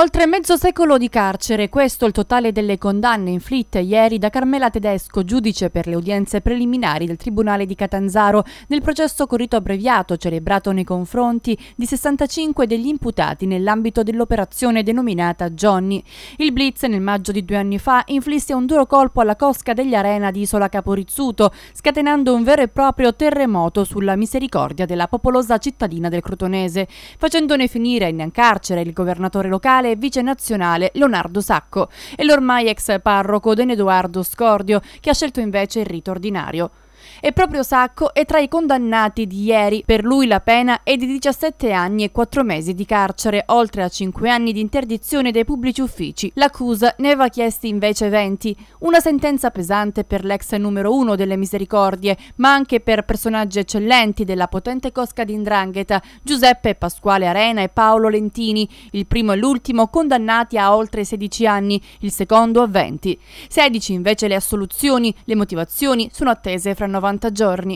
Oltre mezzo secolo di carcere, questo è il totale delle condanne inflitte ieri da Carmela Tedesco, giudice per le udienze preliminari del Tribunale di Catanzaro, nel processo con abbreviato celebrato nei confronti di 65 degli imputati nell'ambito dell'operazione denominata Johnny. Il blitz nel maggio di due anni fa inflisse un duro colpo alla cosca degli Arena di Isola Caporizzuto, scatenando un vero e proprio terremoto sulla misericordia della popolosa cittadina del Crotonese, facendone finire in carcere il governatore locale nazionale vice nazionale Leonardo Sacco e l'ormai ex parroco Don Edoardo Scordio, che ha scelto invece il rito ordinario. E proprio Sacco è tra i condannati di ieri. Per lui la pena è di 17 anni e 4 mesi di carcere, oltre a 5 anni di interdizione dai pubblici uffici. L'accusa ne aveva chiesti invece 20, una sentenza pesante per l'ex numero 1 delle misericordie, ma anche per personaggi eccellenti della potente cosca di Indrangheta, Giuseppe Pasquale Arena e Paolo Lentini, il primo e l'ultimo condannati a oltre 16 anni, il secondo a 20. 16 invece le assoluzioni, le motivazioni sono attese fra 9 90 giorni.